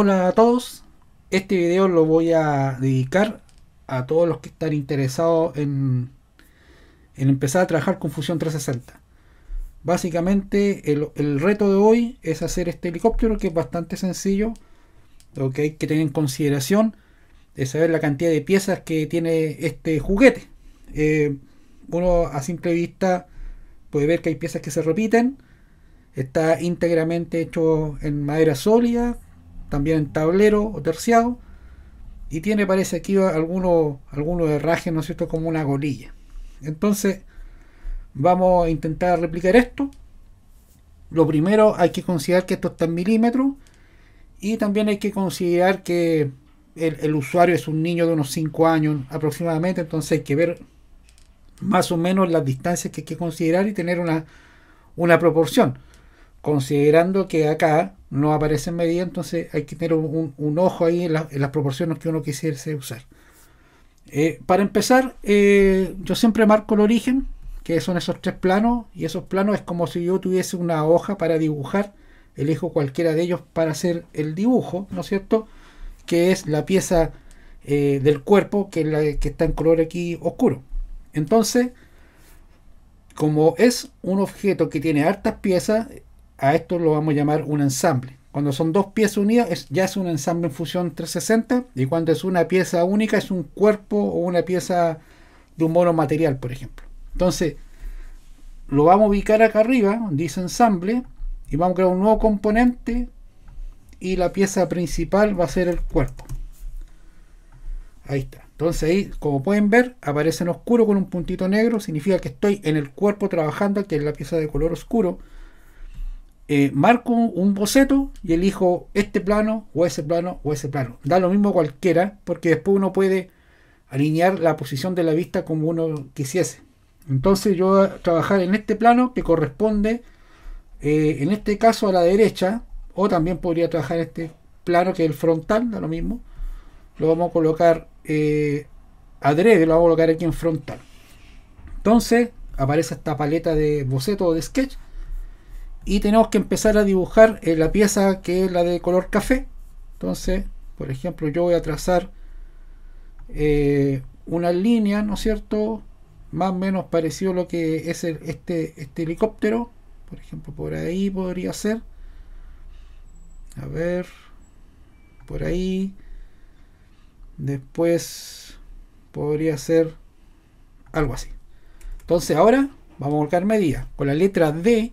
Hola a todos, este video lo voy a dedicar a todos los que están interesados en, empezar a trabajar con Fusión 360. Básicamente el, reto de hoy es hacer este helicóptero que es bastante sencillo. Lo que hay que tener en consideración es saber la cantidad de piezas que tiene este juguete. Eh, uno a simple vista puede ver que hay piezas que se repiten. Está íntegramente hecho en madera sólida, también en tablero o terciado, y tiene, parece aquí, alguno algunos herrajes, ¿no es cierto?, como una golilla. Entonces, vamos a intentar replicar esto. Lo primero, hay que considerar que esto está en milímetros, y también hay que considerar que el, usuario es un niño de unos 5 años aproximadamente, entonces hay que ver más o menos las distancias que hay que considerar y tener una, una proporción considerando que acá no aparecen medida entonces hay que tener un, ojo ahí en, las proporciones que uno quisiese usar. Eh, para empezar, eh, yo siempre marco el origen, que son esos tres planos, y esos planos es como si yo tuviese una hoja para dibujar, elijo cualquiera de ellos para hacer el dibujo, ¿no es cierto? Que es la pieza eh, del cuerpo, que, la, que está en color aquí oscuro. Entonces, como es un objeto que tiene hartas piezas, a esto lo vamos a llamar un ensamble. Cuando son dos piezas unidas ya es un ensamble en fusión 360 y cuando es una pieza única es un cuerpo o una pieza de un mono material por ejemplo. Entonces, lo vamos a ubicar acá arriba, dice ensamble, y vamos a crear un nuevo componente y la pieza principal va a ser el cuerpo. Ahí está. Entonces ahí, como pueden ver, aparece en oscuro con un puntito negro, significa que estoy en el cuerpo trabajando, que es la pieza de color oscuro. Eh, marco un boceto y elijo este plano o ese plano o ese plano. Da lo mismo cualquiera, porque después uno puede alinear la posición de la vista como uno quisiese. Entonces yo voy a trabajar en este plano que corresponde, eh, en este caso a la derecha, o también podría trabajar este plano que es el frontal, da lo mismo. Lo vamos a colocar eh, adrede, lo vamos a colocar aquí en frontal. Entonces aparece esta paleta de boceto o de sketch y tenemos que empezar a dibujar eh, la pieza que es la de color café. Entonces, por ejemplo, yo voy a trazar eh, una línea, ¿no es cierto? Más o menos parecido a lo que es este, este helicóptero. Por ejemplo, por ahí podría ser. A ver. Por ahí. Después podría ser algo así. Entonces ahora vamos a colocar media. Con la letra D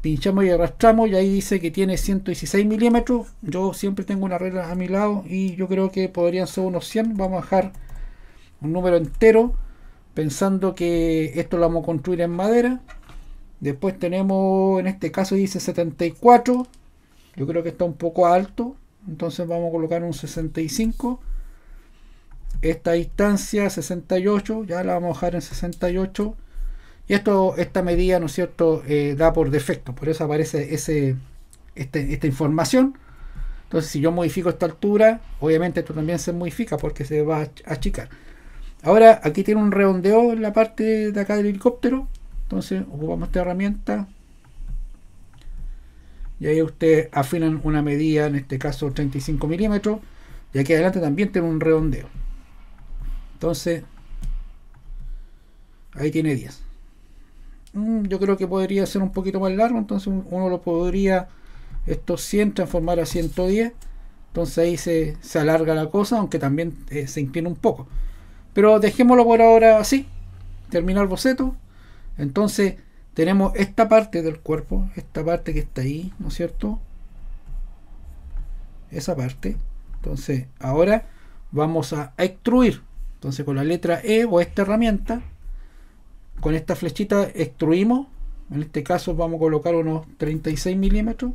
pinchamos y arrastramos y ahí dice que tiene 116 milímetros yo siempre tengo una regla a mi lado y yo creo que podrían ser unos 100 vamos a dejar un número entero pensando que esto lo vamos a construir en madera después tenemos en este caso dice 74 yo creo que está un poco alto entonces vamos a colocar un 65 esta distancia 68 ya la vamos a dejar en 68 y esto, esta medida, ¿no es cierto?, eh, da por defecto, por eso aparece ese, este, esta información. Entonces, si yo modifico esta altura, obviamente esto también se modifica porque se va a achicar. Ahora, aquí tiene un redondeo en la parte de acá del helicóptero. Entonces, ocupamos esta herramienta. Y ahí usted afinan una medida, en este caso 35 milímetros. Y aquí adelante también tiene un redondeo. Entonces, ahí tiene 10. Mm, yo creo que podría ser un poquito más largo, entonces uno lo podría, estos 100, formar a 110. Entonces ahí se, se alarga la cosa, aunque también eh, se inclina un poco. Pero dejémoslo por ahora así, terminar el boceto. Entonces tenemos esta parte del cuerpo, esta parte que está ahí, ¿no es cierto? Esa parte. Entonces ahora vamos a extruir. Entonces con la letra E o esta herramienta con esta flechita extruimos en este caso vamos a colocar unos 36 milímetros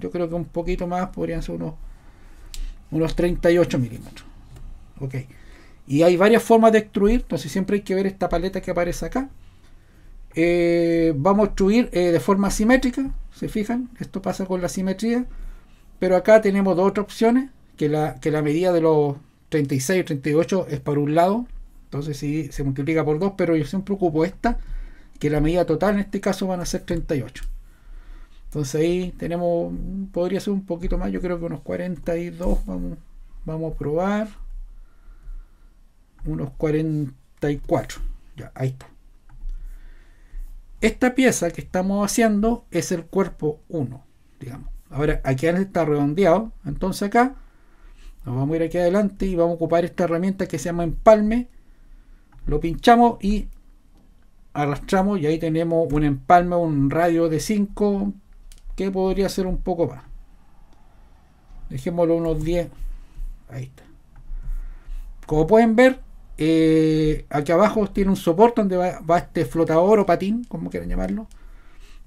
yo creo que un poquito más podrían ser unos unos 38 milímetros ok y hay varias formas de extruir entonces siempre hay que ver esta paleta que aparece acá eh, vamos a extruir eh, de forma simétrica se fijan esto pasa con la simetría pero acá tenemos dos otras opciones que la, que la medida de los 36 o 38 es para un lado entonces si se multiplica por 2, pero yo siempre ocupo esta, que la medida total en este caso van a ser 38. Entonces ahí tenemos, podría ser un poquito más, yo creo que unos 42, vamos, vamos a probar. Unos 44, ya, ahí está. Esta pieza que estamos haciendo es el cuerpo 1, digamos. Ahora, aquí está redondeado, entonces acá nos vamos a ir aquí adelante y vamos a ocupar esta herramienta que se llama empalme, lo pinchamos y arrastramos y ahí tenemos un empalme, un radio de 5 que podría ser un poco más. Dejémoslo unos 10. Ahí está. Como pueden ver, eh, aquí abajo tiene un soporte donde va, va, este flotador o patín, como quieran llamarlo,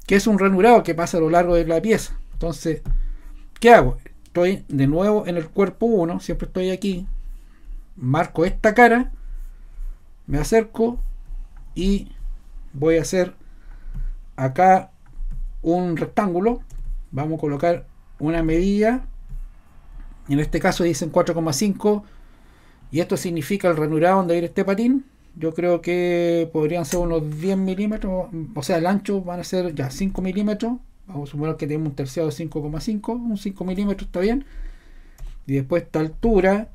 que es un ranurado que pasa a lo largo de la pieza. Entonces, ¿qué hago? Estoy de nuevo en el cuerpo 1, siempre estoy aquí, marco esta cara me acerco y voy a hacer acá un rectángulo vamos a colocar una medida en este caso dicen 4,5 y esto significa el ranurado donde ir este patín yo creo que podrían ser unos 10 milímetros o sea el ancho van a ser ya 5 milímetros vamos a suponer que tenemos un terciado de 5,5 un 5 milímetros está bien y después esta altura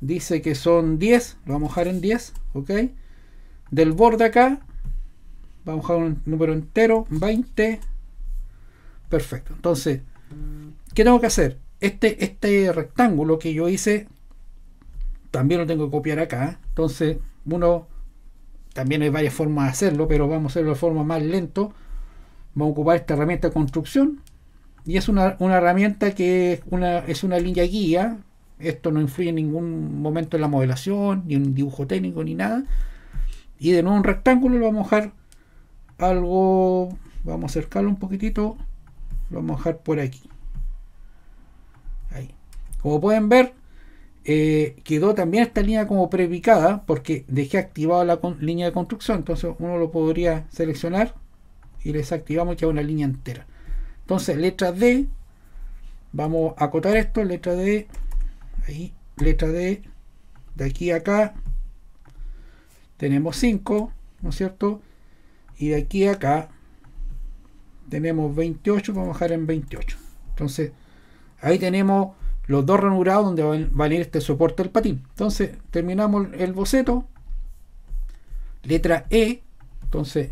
dice que son 10, lo vamos a dejar en 10, ok. Del borde acá, vamos a un número entero, 20. Perfecto, entonces, ¿qué tengo que hacer? Este, este rectángulo que yo hice, también lo tengo que copiar acá, entonces uno, también hay varias formas de hacerlo, pero vamos a hacerlo de forma más lento. Vamos a ocupar esta herramienta de construcción, y es una, herramienta que una, es una línea guía esto no influye en ningún momento en la modelación, ni en un dibujo técnico, ni nada. Y de nuevo un rectángulo lo vamos a dejar algo, vamos a acercarlo un poquitito, lo vamos a dejar por aquí. Ahí. Como pueden ver, eh, quedó también esta línea como prepicada porque dejé activada la línea de construcción. Entonces uno lo podría seleccionar y desactivamos activamos una línea entera. Entonces letra D, vamos a acotar esto, letra D, ahí, letra D, de aquí a acá tenemos 5, ¿no es cierto? Y de aquí a acá tenemos 28, vamos a dejar en 28. Entonces, ahí tenemos los dos ranurados donde va a venir este soporte del patín. Entonces, terminamos el boceto. Letra E, entonces,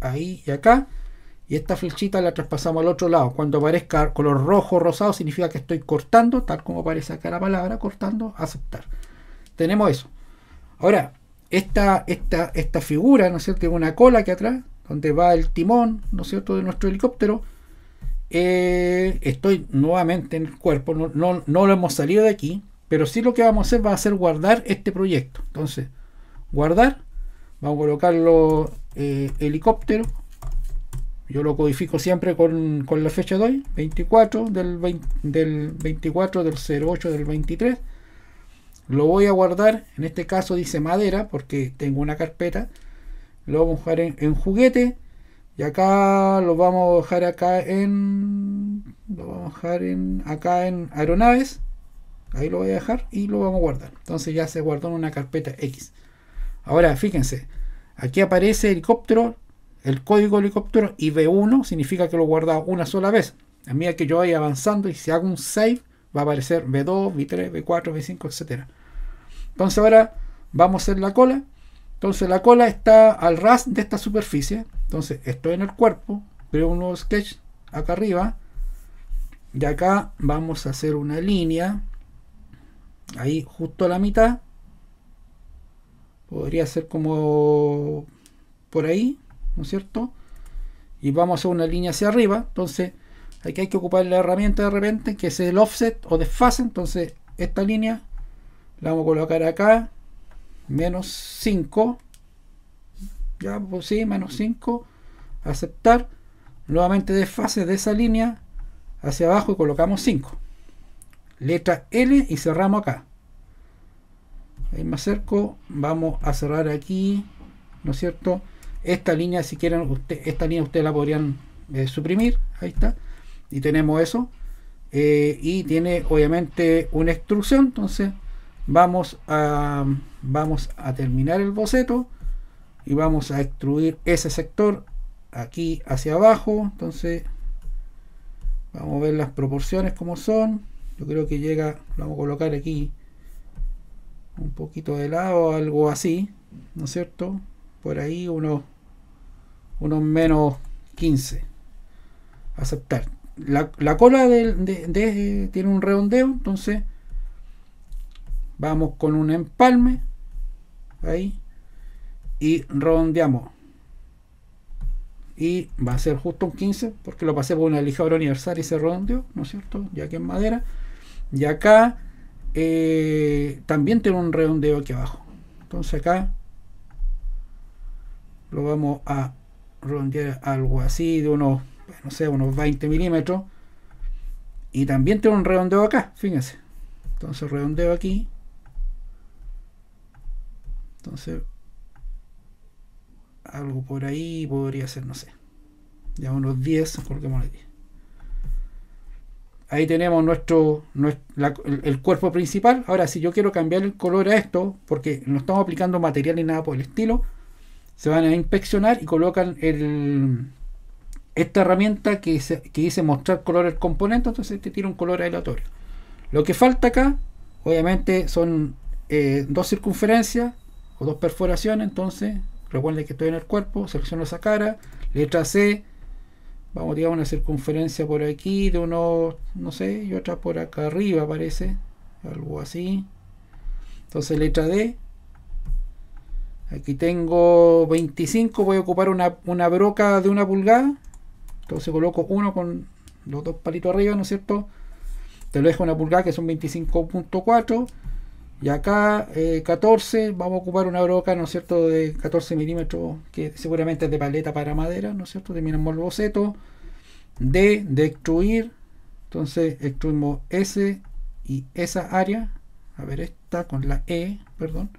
ahí y acá y esta flechita la traspasamos al otro lado. Cuando aparezca color rojo o rosado significa que estoy cortando, tal como aparece acá la palabra, cortando, aceptar. Tenemos eso. Ahora, esta, esta figura, ¿no es cierto?, una cola que atrás, donde va el timón, ¿no es cierto?, de nuestro helicóptero. Eh, estoy nuevamente en el cuerpo, no, no, lo hemos salido de aquí, pero sí lo que vamos a hacer va a ser guardar este proyecto. Entonces, guardar, vamos a colocarlo eh, helicóptero yo lo codifico siempre con, la fecha de hoy, 24 del, del 24 del 08 del 23. Lo voy a guardar, en este caso dice madera, porque tengo una carpeta. Lo vamos a dejar en, juguete. Y acá lo vamos a dejar acá en. Lo dejar en. acá en aeronaves. Ahí lo voy a dejar y lo vamos a guardar. Entonces ya se guardó en una carpeta X. Ahora, fíjense. Aquí aparece helicóptero el código helicóptero y b 1 significa que lo he guardado una sola vez. A medida que yo vaya avanzando y si hago un save, va a aparecer B2, B3, B4, B5, etc. Entonces ahora vamos a hacer la cola. Entonces la cola está al ras de esta superficie. Entonces estoy en el cuerpo, creo un nuevo sketch acá arriba. Y acá vamos a hacer una línea. Ahí justo a la mitad. Podría ser como por ahí. ¿no es cierto? Y vamos a hacer una línea hacia arriba, entonces aquí hay que ocupar la herramienta de repente, que es el offset o desfase, entonces esta línea la vamos a colocar acá, menos 5, ya, pues sí, menos 5, aceptar, nuevamente desfase de esa línea hacia abajo y colocamos 5, letra L y cerramos acá, ahí más cerco, vamos a cerrar aquí, ¿no es cierto?, esta línea, si quieren, usted, esta línea ustedes la podrían eh, suprimir. Ahí está. Y tenemos eso. Eh, y tiene obviamente una extrusión. Entonces vamos a, vamos a terminar el boceto. Y vamos a extruir ese sector aquí hacia abajo. Entonces vamos a ver las proporciones como son. Yo creo que llega, vamos a colocar aquí un poquito de lado, algo así, ¿no es cierto? Por ahí uno unos menos 15. Aceptar. La, cola de, tiene un redondeo, entonces vamos con un empalme ahí y redondeamos. Y va a ser justo un 15 porque lo pasé por una lijadora universal y se redondeó, ¿no es cierto? Ya que es madera. Y acá eh, también tiene un redondeo aquí abajo. Entonces acá lo vamos a redondear algo así de unos, no sé, unos 20 milímetros. Y también tengo un redondeo acá, fíjense. Entonces redondeo aquí. Entonces, algo por ahí podría ser, no sé. Ya unos 10, Ahí tenemos nuestro, el, cuerpo principal. Ahora, si yo quiero cambiar el color a esto, porque no estamos aplicando material ni nada por el estilo, se van a inspeccionar y colocan esta herramienta que, dice mostrar color al componente, entonces te este tira un color aleatorio. Lo que falta acá, obviamente, son eh, dos circunferencias o dos perforaciones, entonces recuerden que estoy en el cuerpo, selecciono esa cara, letra C, vamos a tirar una circunferencia por aquí de unos, no sé, y otra por acá arriba parece, algo así. Entonces letra D, Aquí tengo 25, voy a ocupar una, broca de una pulgada. Entonces coloco uno con los dos palitos arriba, ¿no es cierto? Te lo dejo una pulgada que son 25.4. Y acá 14, eh, vamos a ocupar una broca, ¿no es cierto?, de 14 milímetros, que seguramente es de paleta para madera, ¿no es cierto? Terminamos el boceto. D, de extruir. Entonces extruimos S y esa área. A ver, esta con la E, perdón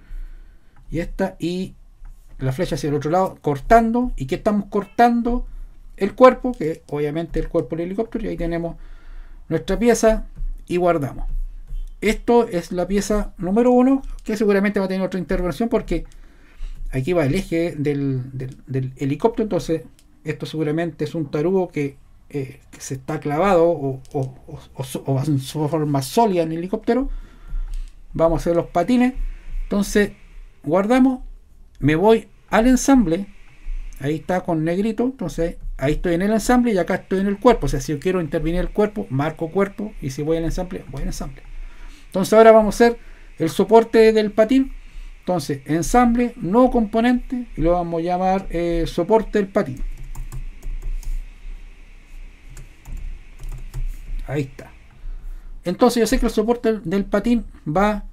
y esta y la flecha hacia el otro lado, cortando. ¿Y que estamos cortando? El cuerpo, que obviamente el cuerpo del helicóptero, y ahí tenemos nuestra pieza y guardamos. Esto es la pieza número uno, que seguramente va a tener otra intervención porque aquí va el eje del, helicóptero, entonces esto seguramente es un tarugo que, eh, se está clavado o, o, o, o en su forma sólida en el helicóptero. Vamos a hacer los patines. Entonces guardamos, me voy al ensamble, ahí está con negrito, entonces ahí estoy en el ensamble y acá estoy en el cuerpo, o sea, si yo quiero intervenir el cuerpo, marco cuerpo y si voy al ensamble, voy al ensamble. Entonces ahora vamos a hacer el soporte del patín, entonces ensamble, nuevo componente y lo vamos a llamar eh, soporte del patín. Ahí está. Entonces yo sé que el soporte del patín va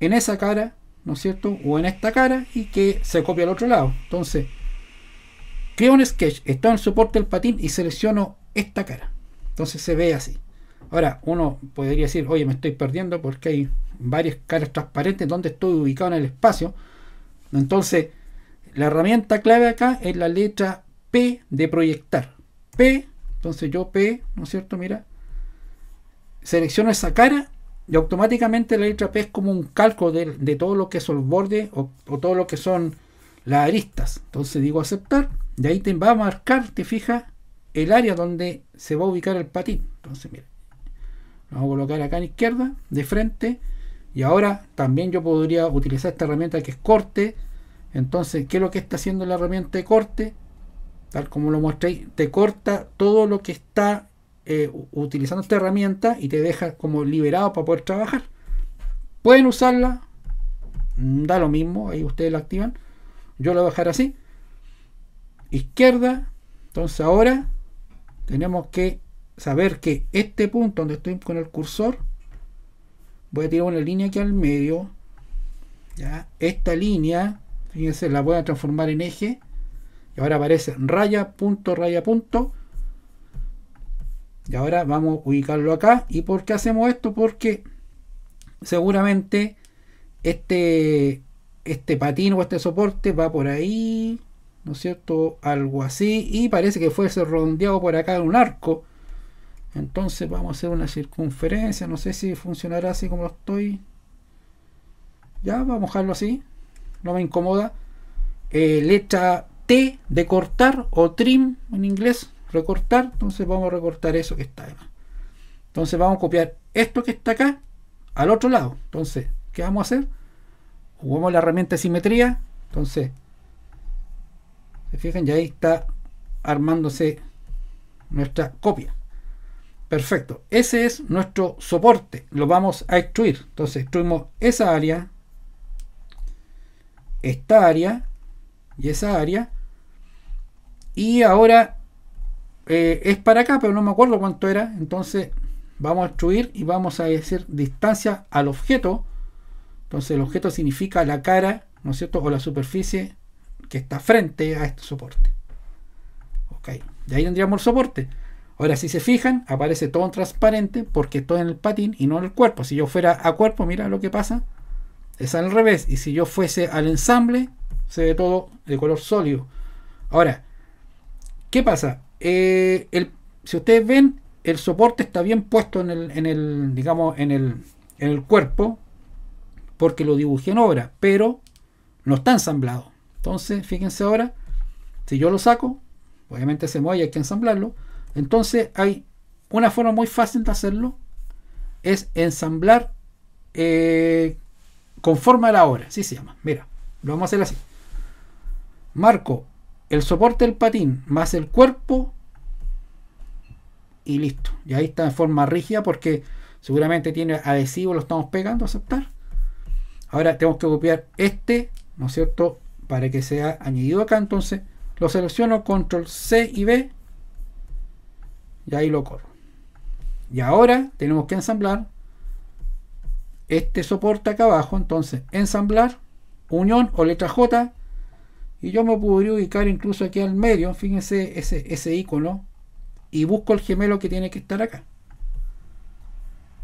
en esa cara ¿no es cierto? O en esta cara y que se copia al otro lado. Entonces, creo un sketch, está en soporte del patín y selecciono esta cara. Entonces se ve así. Ahora, uno podría decir, oye, me estoy perdiendo porque hay varias caras transparentes donde estoy ubicado en el espacio. Entonces, la herramienta clave acá es la letra P de proyectar. P, entonces yo P, ¿no es cierto? Mira, selecciono esa cara y automáticamente la letra P es como un calco de, todo lo que son los bordes o, todo lo que son las aristas. Entonces digo aceptar De ahí te va a marcar, te fija, el área donde se va a ubicar el patín. Entonces, mira, lo vamos a colocar acá a la izquierda, de frente. Y ahora también yo podría utilizar esta herramienta que es corte. Entonces, ¿qué es lo que está haciendo la herramienta de corte? Tal como lo mostré, te corta todo lo que está eh, utilizando esta herramienta y te deja como liberado para poder trabajar. Pueden usarla, da lo mismo, ahí ustedes la activan. Yo la voy a dejar así. Izquierda. Entonces ahora tenemos que saber que este punto donde estoy con el cursor, voy a tirar una línea aquí al medio. ¿ya? Esta línea, fíjense, la voy a transformar en eje. Y ahora aparece raya, punto, raya, punto. Y ahora vamos a ubicarlo acá. ¿Y por qué hacemos esto? Porque seguramente este, este patín o este soporte va por ahí, ¿no es cierto? Algo así. Y parece que fuese redondeado por acá en un arco. Entonces vamos a hacer una circunferencia. No sé si funcionará así como lo estoy. Ya, vamos a dejarlo así. No me incomoda. Eh, letra T de cortar o trim en inglés recortar, entonces vamos a recortar eso que está Entonces vamos a copiar esto que está acá al otro lado. Entonces, ¿qué vamos a hacer? Jugamos la herramienta de simetría. Entonces, se fijan, ya ahí está armándose nuestra copia. Perfecto. Ese es nuestro soporte. Lo vamos a extruir. Entonces, extruimos esa área, esta área y esa área. Y ahora eh, es para acá, pero no me acuerdo cuánto era. Entonces vamos a extruir y vamos a decir distancia al objeto. Entonces el objeto significa la cara, ¿no es cierto? O la superficie que está frente a este soporte. Ok, de ahí tendríamos el soporte. Ahora, si se fijan, aparece todo en transparente porque todo en el patín y no en el cuerpo. Si yo fuera a cuerpo, mira lo que pasa. Es al revés. Y si yo fuese al ensamble, se ve todo de color sólido. Ahora, ¿qué pasa? Eh, si ustedes ven, el soporte está bien puesto en el, digamos, en el, cuerpo, porque lo dibujé en obra, pero no está ensamblado. Entonces, fíjense ahora, si yo lo saco, obviamente se mueve y hay que ensamblarlo. Entonces, hay una forma muy fácil de hacerlo, es ensamblar eh, conforme a la obra, así se llama. Mira, lo vamos a hacer así. Marco el soporte del patín más el cuerpo y listo. Y ahí está en forma rígida porque seguramente tiene adhesivo, lo estamos pegando, aceptar. Ahora tenemos que copiar este, ¿no es cierto? Para que sea añadido acá. Entonces lo selecciono, control C y B. Y ahí lo corro. Y ahora tenemos que ensamblar este soporte acá abajo. Entonces ensamblar, unión o letra J y yo me podría ubicar incluso aquí al medio, fíjense ese, ese icono, y busco el gemelo que tiene que estar acá.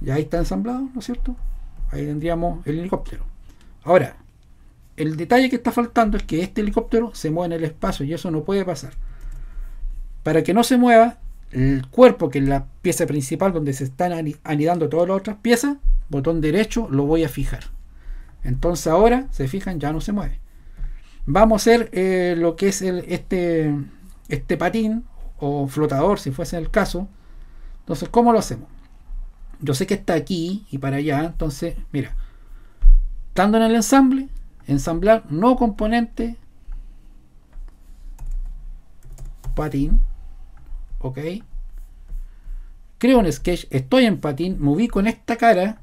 ya ahí está ensamblado, ¿no es cierto? Ahí tendríamos el helicóptero. Ahora, el detalle que está faltando es que este helicóptero se mueve en el espacio y eso no puede pasar. Para que no se mueva, el cuerpo, que es la pieza principal donde se están anidando todas las otras piezas, botón derecho lo voy a fijar. Entonces ahora, se fijan, ya no se mueve. Vamos a hacer eh, lo que es este, este patín o flotador, si fuese el caso. Entonces, ¿cómo lo hacemos? Yo sé que está aquí y para allá, entonces, mira, estando en el ensamble, ensamblar no componente, patín, ok. Creo un sketch, estoy en patín, me ubico en esta cara,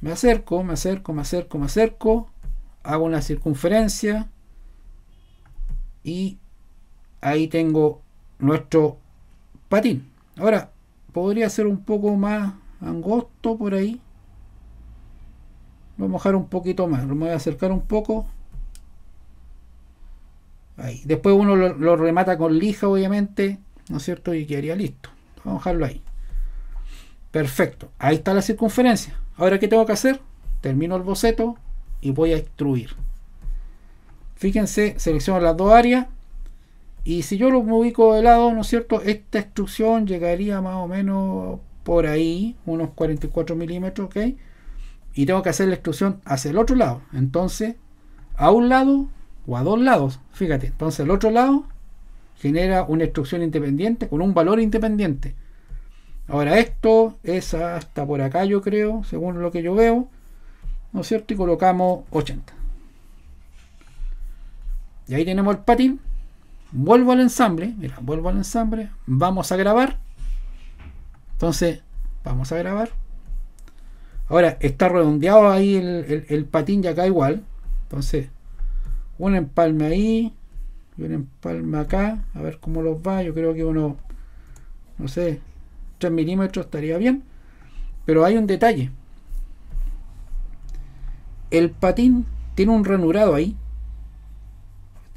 me acerco, me acerco, me acerco, me acerco, hago una circunferencia y ahí tengo nuestro patín. Ahora, podría ser un poco más angosto por ahí. Lo voy a mojar un poquito más, lo voy a acercar un poco. Ahí. Después uno lo, remata con lija, obviamente, ¿no es cierto? Y quedaría listo. Vamos a dejarlo ahí. Perfecto. Ahí está la circunferencia. Ahora, ¿qué tengo que hacer? Termino el boceto, y voy a extruir. Fíjense, selecciono las dos áreas y si yo lo ubico de lado, ¿no es cierto? Esta extrusión llegaría más o menos por ahí, unos 44 milímetros, ¿ok? Y tengo que hacer la extrusión hacia el otro lado. Entonces, a un lado o a dos lados, fíjate. Entonces, el otro lado genera una extrusión independiente con un valor independiente. Ahora esto es hasta por acá yo creo, según lo que yo veo. ¿no es cierto? Y colocamos 80. Y ahí tenemos el patín. Vuelvo al ensamble, mira, vuelvo al ensamble, vamos a grabar. Entonces, vamos a grabar. Ahora, está redondeado ahí el, patín ya acá igual. Entonces, un empalme ahí y un empalme acá. A ver cómo los va. Yo creo que uno, no sé, 3 milímetros estaría bien. Pero hay un detalle el patín tiene un ranurado ahí.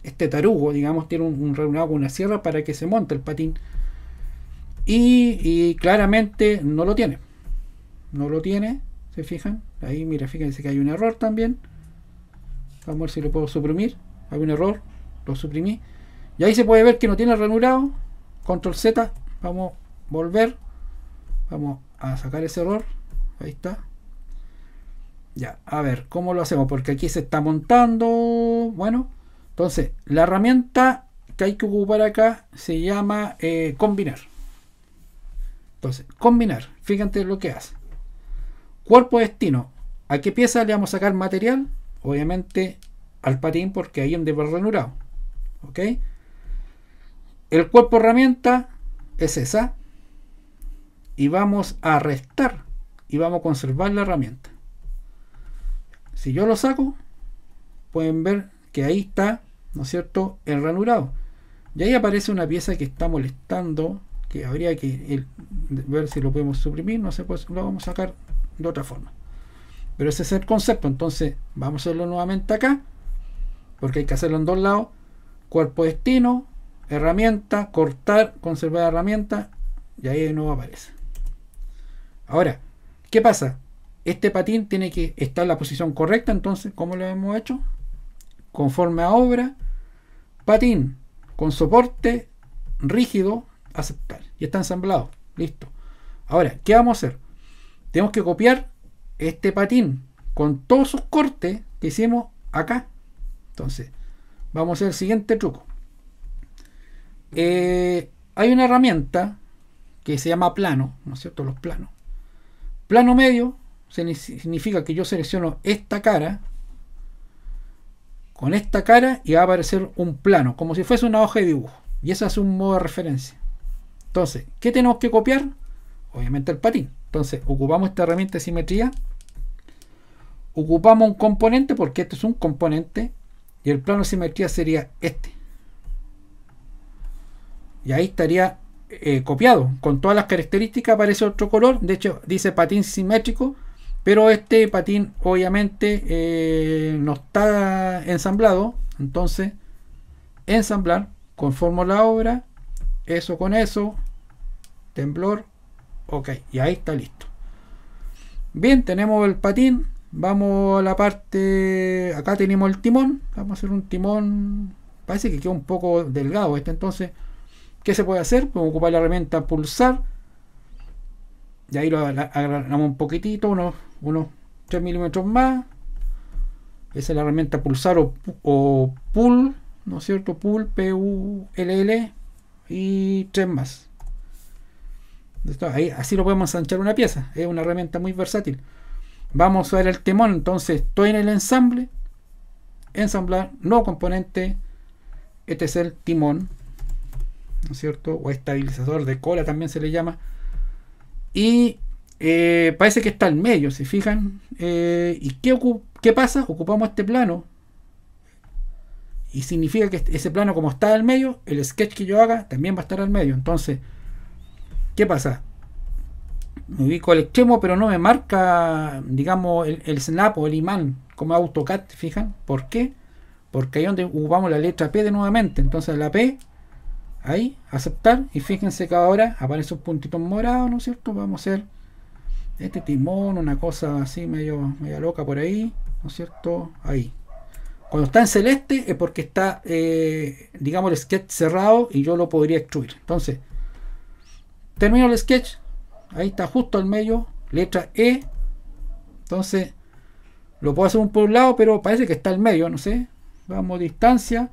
Este tarugo, digamos, tiene un, ranurado con una sierra para que se monte el patín. Y, claramente no lo tiene. No lo tiene, ¿se fijan? Ahí, mira, fíjense que hay un error también. Vamos a ver si lo puedo suprimir. Hay un error, lo suprimí. Y ahí se puede ver que no tiene ranurado. Control Z, vamos a volver. Vamos a sacar ese error. Ahí está. Ya, a ver, ¿cómo lo hacemos? Porque aquí se está montando. Bueno, entonces, la herramienta que hay que ocupar acá se llama eh, combinar. Entonces, combinar. Fíjate lo que hace. Cuerpo destino. ¿A qué pieza le vamos a sacar material? Obviamente al patín porque ahí es donde va ranurado. ¿Ok? El cuerpo herramienta es esa. Y vamos a restar. Y vamos a conservar la herramienta. Si yo lo saco, pueden ver que ahí está, ¿no es cierto?, el ranurado. Y ahí aparece una pieza que está molestando, que habría que ver si lo podemos suprimir, no sé, pues lo vamos a sacar de otra forma. Pero ese es el concepto, entonces vamos a hacerlo nuevamente acá, porque hay que hacerlo en dos lados. Cuerpo destino, herramienta, cortar, conservar herramienta, y ahí de nuevo aparece. Ahora, ¿qué pasa? Este patín tiene que estar en la posición correcta, entonces, ¿cómo lo hemos hecho? Conforme a obra, patín con soporte rígido, aceptar. Y está ensamblado, listo. Ahora, ¿qué vamos a hacer? Tenemos que copiar este patín con todos sus cortes que hicimos acá. Entonces, vamos a hacer el siguiente truco. Eh, hay una herramienta que se llama plano, ¿no es cierto? Los planos. Plano medio, significa que yo selecciono esta cara con esta cara y va a aparecer un plano, como si fuese una hoja de dibujo. Y ese es un modo de referencia. Entonces, ¿qué tenemos que copiar? Obviamente el patín. Entonces, ocupamos esta herramienta de simetría. Ocupamos un componente porque este es un componente. Y el plano de simetría sería este. Y ahí estaría eh, copiado. Con todas las características aparece otro color. De hecho, dice patín simétrico. Pero este patín obviamente eh, no está ensamblado, entonces ensamblar, conformo la obra, eso con eso, temblor, ok, y ahí está listo. Bien, tenemos el patín, vamos a la parte, acá tenemos el timón, vamos a hacer un timón, parece que queda un poco delgado este, entonces, ¿qué se puede hacer? a ocupar la herramienta pulsar, y ahí lo agarramos un poquitito, Uno unos 3 milímetros más. Esa es la herramienta pulsar o, pull, ¿no es cierto? Pull, P-U-L-L y 3 más. Ahí, así lo podemos ensanchar una pieza. Es una herramienta muy versátil. Vamos a ver el timón Entonces, estoy en el ensamble. Ensamblar, no componente. Este es el timón. ¿No es cierto? O estabilizador de cola también se le llama. Y eh, parece que está al medio, si fijan? Eh, ¿Y qué, pasa? Ocupamos este plano. Y significa que ese plano como está al medio, el sketch que yo haga también va a estar al medio. Entonces, ¿qué pasa? Me ubico al extremo, pero no me marca, digamos, el, snap o el imán como AutoCAD, fijan? ¿Por qué? Porque ahí donde ocupamos la letra P de nuevamente. Entonces la P, ahí, aceptar. Y fíjense que ahora aparece un puntito morado, ¿no es cierto? Vamos a hacer este timón, una cosa así medio media loca por ahí, ¿no es cierto? Ahí. Cuando está en celeste es porque está, eh, digamos, el sketch cerrado y yo lo podría extruir. Entonces, termino el sketch, ahí está justo al medio, letra E. Entonces, lo puedo hacer un por un lado, pero parece que está al medio, no sé. Vamos distancia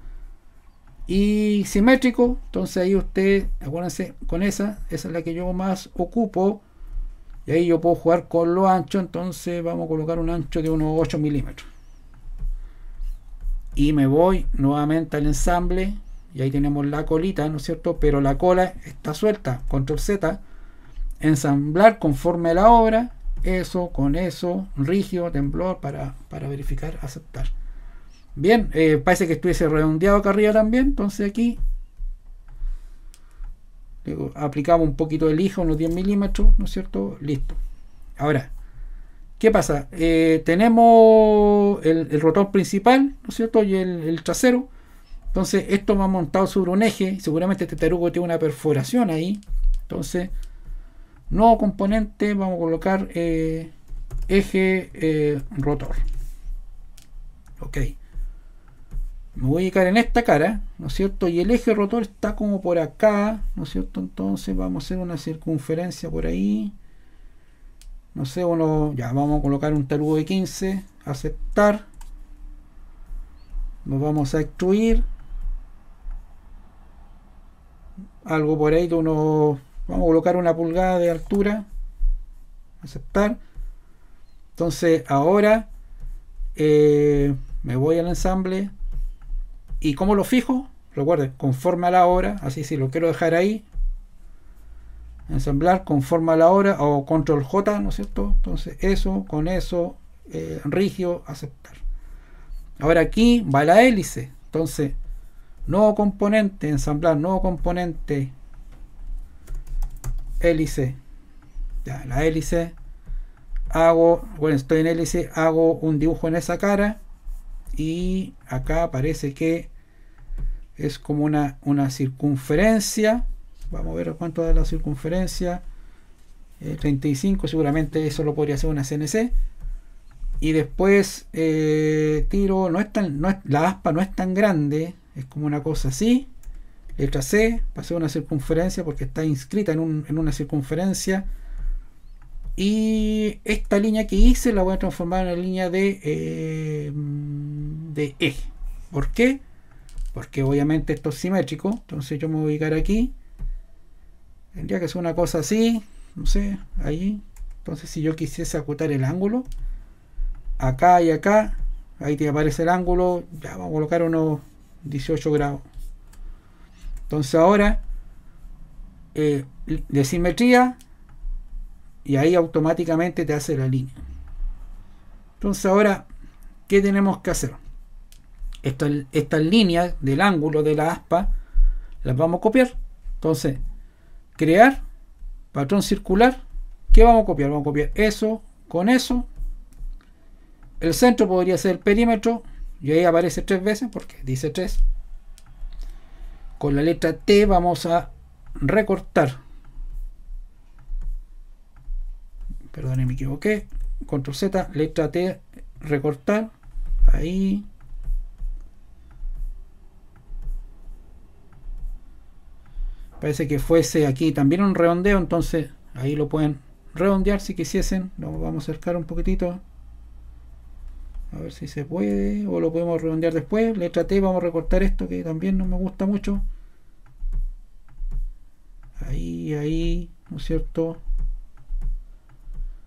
y simétrico. Entonces ahí usted, acuérdense, con esa, esa es la que yo más ocupo. Y ahí yo puedo jugar con lo ancho entonces vamos a colocar un ancho de unos 8 milímetros. Y me voy nuevamente al ensamble. Y ahí tenemos la colita, ¿no es cierto? Pero la cola está suelta. Control Z. Ensamblar conforme a la obra. Eso, con eso, rígido, temblor, para, verificar, aceptar. Bien, eh, parece que estuviese redondeado acá arriba también. Entonces aquí aplicaba un poquito de lija, unos 10 milímetros, ¿no es cierto? Listo. Ahora, ¿qué pasa? Eh, tenemos el, rotor principal, ¿no es cierto? Y el, trasero. Entonces, esto va montado sobre un eje. Seguramente este tarugo tiene una perforación ahí. Entonces, nuevo componente, vamos a colocar eh, eje eh, rotor. Ok me voy a dedicar en esta cara, ¿no es cierto? Y el eje rotor está como por acá, ¿no es cierto? Entonces vamos a hacer una circunferencia por ahí. No sé, bueno, ya vamos a colocar un tarugo de 15, aceptar. Nos vamos a extruir. Algo por ahí de uno, Vamos a colocar una pulgada de altura. Aceptar. Entonces ahora eh, me voy al ensamble ¿Y cómo lo fijo? Recuerden, conforme a la hora, así si lo quiero dejar ahí, ensamblar conforme a la hora o control J, ¿no es cierto? Entonces eso, con eso, eh, aceptar. Ahora aquí va la hélice, entonces nuevo componente, ensamblar nuevo componente, hélice, ya, la hélice, hago, bueno, estoy en hélice, hago un dibujo en esa cara, y acá parece que es como una, circunferencia vamos a ver cuánto da la circunferencia 35 eh, seguramente eso lo podría hacer una CNC y después eh, tiro no es tan no es, la aspa no es tan grande es como una cosa así letra C para hacer una circunferencia porque está inscrita en una circunferencia y esta línea que hice la voy a transformar en la línea de, eh, E. de ¿Por qué? Porque obviamente esto es simétrico. Entonces yo me voy a ubicar aquí. Tendría que ser una cosa así. No sé, ahí. Entonces si yo quisiese acotar el ángulo. Acá y acá. Ahí te aparece el ángulo. Ya vamos a colocar unos 18 grados. Entonces ahora. Eh, de simetría y ahí automáticamente te hace la línea. Entonces ahora, ¿qué tenemos que hacer? Estas, estas líneas del ángulo de la aspa las vamos a copiar. Entonces, crear, patrón circular. ¿Qué vamos a copiar? Vamos a copiar eso con eso. El centro podría ser el perímetro. Y ahí aparece tres veces porque dice tres. Con la letra T vamos a recortar Perdone, me equivoqué. Control Z, letra T, recortar. Ahí. Parece que fuese aquí también un redondeo, entonces ahí lo pueden redondear si quisiesen. Lo vamos a acercar un poquitito. A ver si se puede. O lo podemos redondear después. Letra T, vamos a recortar esto que también no me gusta mucho. Ahí, ahí, ¿no es cierto?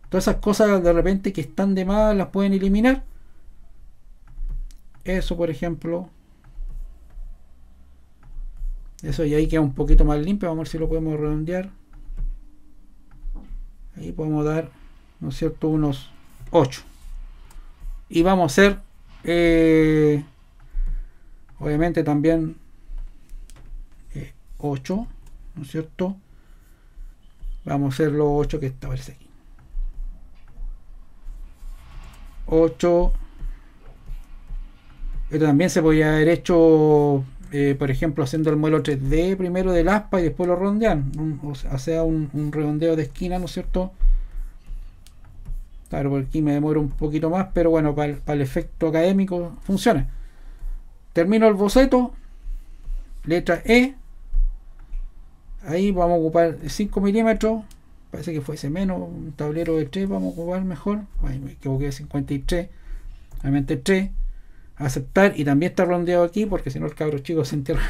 Todas esas cosas de repente que están de más las pueden eliminar. Eso, por ejemplo. Eso y ahí queda un poquito más limpio. Vamos a ver si lo podemos redondear. Ahí podemos dar, ¿no es cierto?, unos 8. Y vamos a hacer, eh, obviamente también 8, eh, ¿no es cierto? Vamos a hacer los 8 que si aquí. 8. Esto también se podría haber hecho, eh, por ejemplo, haciendo el modelo 3D primero del aspa y después lo rondean. o sea, un, un, redondeo de esquina, ¿no es cierto? Claro, por aquí me demoro un poquito más, pero bueno, para para el efecto académico funciona. Termino el boceto, letra E. Ahí vamos a ocupar 5 milímetros parece que fuese menos, un tablero de 3 vamos a jugar mejor, me equivoqué, de 53, obviamente 3, aceptar y también está rondeado aquí porque si no el cabro chico se entierra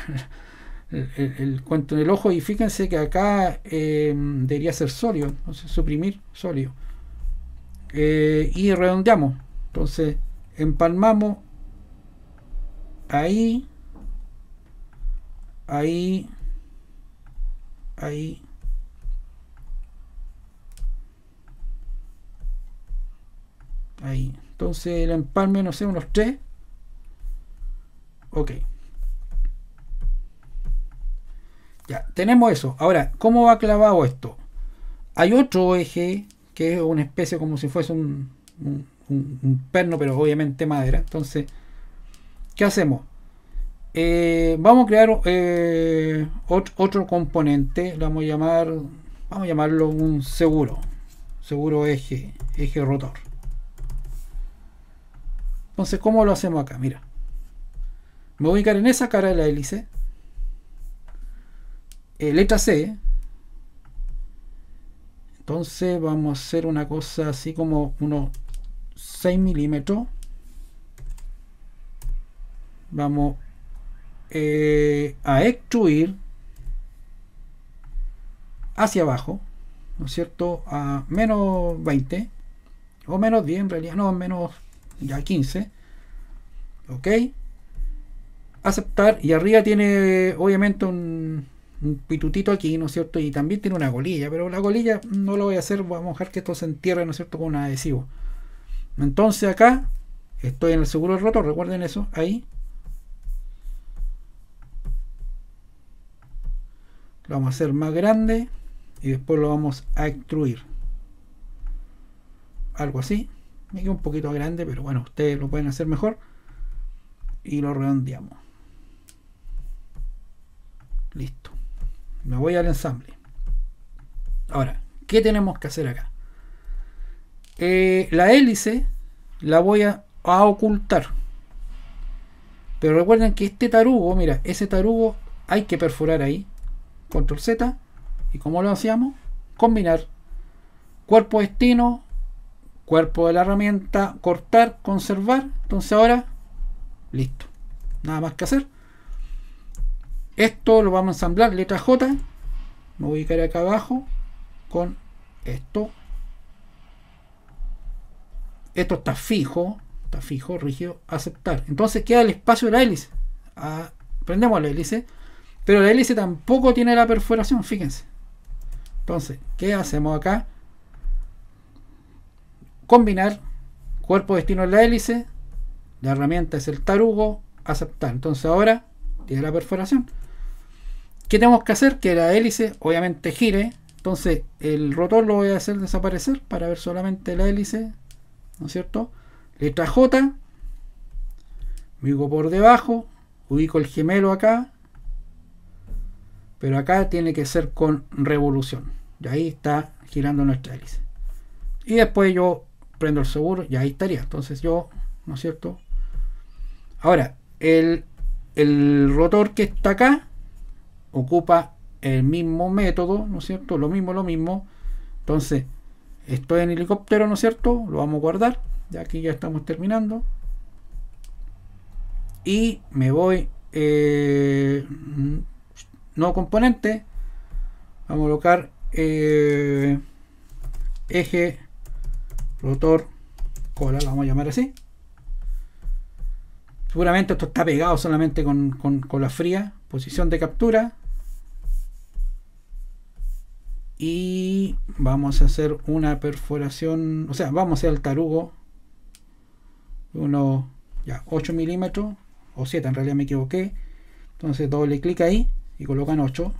el, cuento en el ojo y fíjense que acá eh, debería ser sólido, entonces suprimir sólido eh, y redondeamos, entonces empalmamos ahí, ahí, ahí Ahí. Entonces el empalme, no sé, unos 3. Ok. Ya, tenemos eso. Ahora, ¿cómo va clavado esto? Hay otro eje que es una especie como si fuese un, perno, pero obviamente madera. Entonces, ¿qué hacemos? Eh, vamos a crear eh, otro, otro, componente. Lo vamos a llamar, vamos a llamarlo un seguro. Seguro eje, eje rotor. Entonces, ¿cómo lo hacemos acá? Mira. Me voy a ubicar en esa cara de la hélice. Eh, letra C. Entonces vamos a hacer una cosa así como unos 6 milímetros. Vamos eh, a extruir hacia abajo, ¿no es cierto? A menos 20 o menos 10 en realidad, no, menos ya 15. Ok. Aceptar. Y arriba tiene obviamente un, un pitutito aquí, ¿no es cierto? Y también tiene una golilla, pero la golilla no lo voy a hacer, vamos a dejar que esto se entierre, ¿no es cierto?, con un adhesivo. Entonces acá estoy en el seguro roto, recuerden eso, ahí. Lo vamos a hacer más grande y después lo vamos a extruir. Algo así. Me un poquito grande, pero bueno, ustedes lo pueden hacer mejor. Y lo redondeamos. Listo. Me voy al ensamble. Ahora, ¿qué tenemos que hacer acá? Eh, la hélice la voy a, ocultar. Pero recuerden que este tarugo, mira, ese tarugo hay que perforar ahí. Control Z. ¿Y como lo hacíamos? Combinar cuerpo destino, cuerpo de la herramienta, cortar, conservar. Entonces ahora, listo. Nada más que hacer. Esto lo vamos a ensamblar, letra J. Me voy a ubicar acá abajo con esto. Esto está fijo, está fijo, rígido, aceptar. Entonces queda el espacio de la hélice. Ah, prendemos la hélice, pero la hélice tampoco tiene la perforación, fíjense. Entonces, ¿qué hacemos acá? combinar, cuerpo destino en la hélice, la herramienta es el tarugo, aceptar. Entonces ahora tiene la perforación. ¿Qué tenemos que hacer? Que la hélice obviamente gire. Entonces el rotor lo voy a hacer desaparecer para ver solamente la hélice. ¿No es cierto? Letra J. Ubico por debajo. Ubico el gemelo acá. Pero acá tiene que ser con revolución. Y ahí está girando nuestra hélice. Y después yo prendo el seguro y ahí estaría. Entonces yo, ¿no es cierto? Ahora, el, el rotor que está acá ocupa el mismo método, ¿no es cierto? Lo mismo, lo mismo. Entonces, estoy en helicóptero, ¿no es cierto? Lo vamos a guardar. de aquí ya estamos terminando. Y me voy. Eh, no componente. Vamos a colocar eh, eje rotor cola, la vamos a llamar así. Seguramente esto está pegado solamente con, con cola fría. Posición de captura. Y vamos a hacer una perforación, o sea, vamos a hacer el tarugo. Uno, ya, 8 milímetros, o 7, en realidad me equivoqué. Entonces doble clic ahí y colocan 8.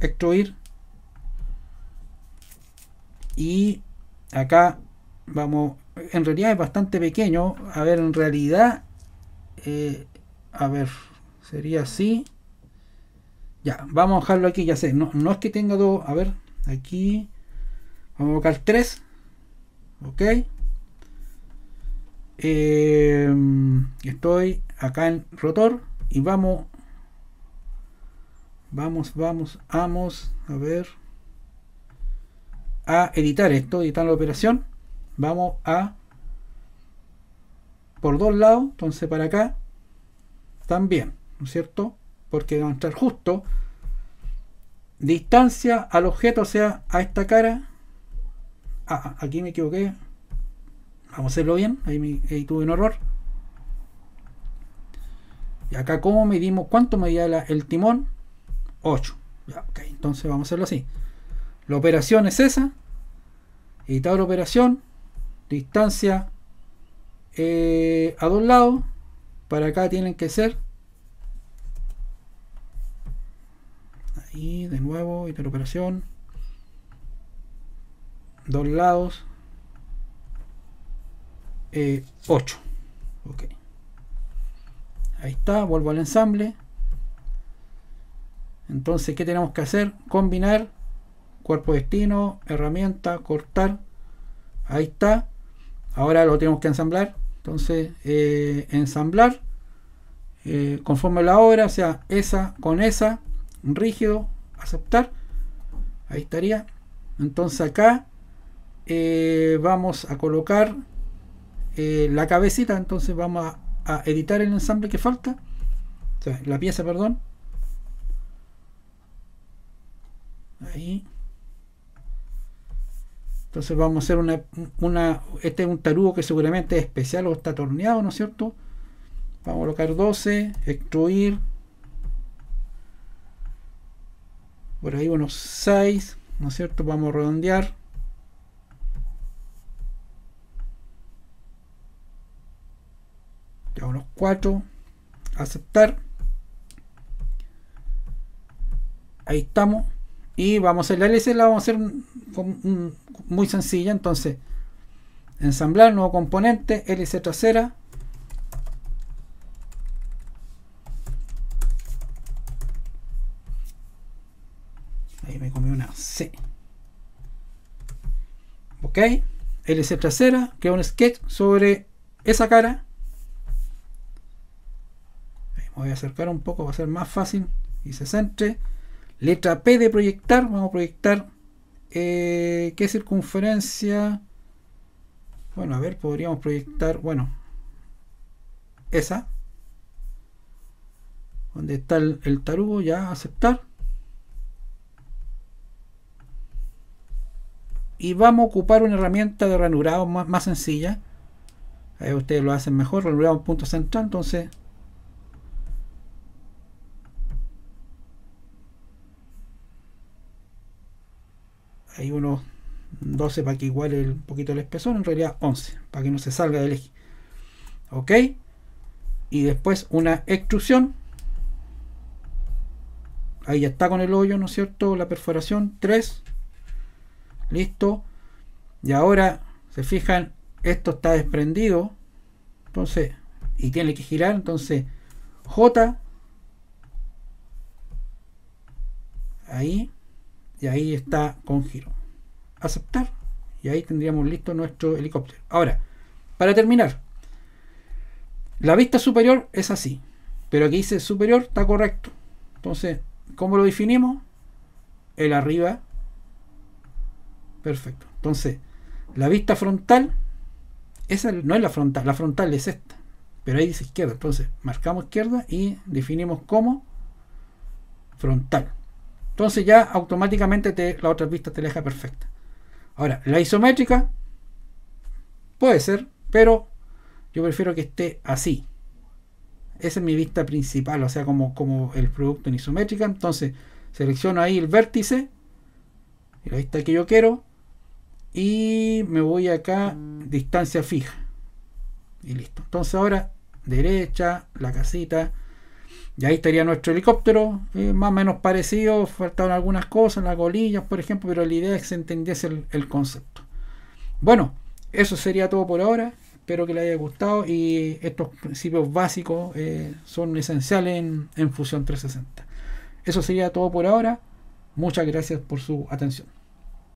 Extruir. Y acá vamos, en realidad es bastante pequeño. A ver, en realidad, eh, a ver, sería así. Ya, vamos a dejarlo aquí, ya sé. No, no es que tenga dos, a ver, aquí. Vamos a buscar tres Ok. Eh, estoy acá en rotor y vamos. Vamos, vamos, vamos. A ver. A editar esto, editar la operación vamos a por dos lados, entonces para acá también, ¿no es cierto? Porque vamos a estar justo distancia al objeto, o sea, a esta cara. Ah, ah aquí me equivoqué. Vamos a hacerlo bien, ahí, tuve un error. Y acá, ¿cómo medimos? ¿Cuánto medía el timón? 8. entonces vamos a hacerlo así. La operación es esa. Editar la operación distancia eh, a dos lados para acá tienen que ser ahí de nuevo interoperación dos lados 8 eh, ok ahí está vuelvo al ensamble entonces qué tenemos que hacer combinar cuerpo destino herramienta cortar ahí está ahora lo tenemos que ensamblar. Entonces, eh, ensamblar eh, conforme la obra, o sea, esa con esa, rígido, aceptar. Ahí estaría. Entonces acá eh, vamos a colocar la cabecita, entonces vamos a, a, editar el ensamble que falta, o sea, la pieza, perdón. Ahí. Entonces vamos a hacer una, este es un tarugo que seguramente es especial o está torneado, ¿no es cierto? Vamos a colocar 12, extruir. Por ahí unos 6, ¿no es cierto? Vamos a redondear. Ya unos 4. Aceptar. Ahí estamos. Y vamos a hacer la LC, la vamos a hacer muy sencilla. Entonces, ensamblar nuevo componente, LC trasera. Ahí me comí una C. Ok, LC trasera, crea un sketch sobre esa cara. me voy a acercar un poco, va a ser más fácil y se centre. Letra P de proyectar, vamos a proyectar eh, qué circunferencia. Bueno, a ver, podríamos proyectar, bueno, esa. Donde está el, tarugo, ya aceptar. Y vamos a ocupar una herramienta de ranurado más, más sencilla. Ahí eh, ustedes lo hacen mejor, ranurado un punto central, entonces hay unos 12 para que iguale un poquito el espesor, en realidad 11, para que no se salga del eje. ¿Ok? Y después una extrusión. Ahí ya está con el hoyo, ¿no es cierto? La perforación 3. Listo. Y ahora, se fijan, esto está desprendido. Entonces, y tiene que girar. Entonces, J. Ahí. Y ahí está con giro. Aceptar. Y ahí tendríamos listo nuestro helicóptero. Ahora, para terminar, la vista superior es así. Pero aquí dice superior, está correcto. Entonces, ¿cómo lo definimos? El arriba. Perfecto. Entonces, la vista frontal, esa no es la frontal, la frontal es esta. Pero ahí dice izquierda. Entonces, marcamos izquierda y definimos como frontal. Entonces ya automáticamente te, la otra vista te deja perfecta. Ahora, la isométrica puede ser, pero yo prefiero que esté así. Esa es mi vista principal, o sea, como, como el producto en isométrica. Entonces, selecciono ahí el vértice, la vista que yo quiero, y me voy acá, distancia fija. Y listo. Entonces ahora, derecha, la casita, y ahí estaría nuestro helicóptero, eh, más o menos parecido, faltaban algunas cosas, las golillas, por ejemplo, pero la idea es que se entendiese el, concepto. Bueno, eso sería todo por ahora. Espero que les haya gustado y estos principios básicos eh, son esenciales en, en Fusión 360. Eso sería todo por ahora. Muchas gracias por su atención.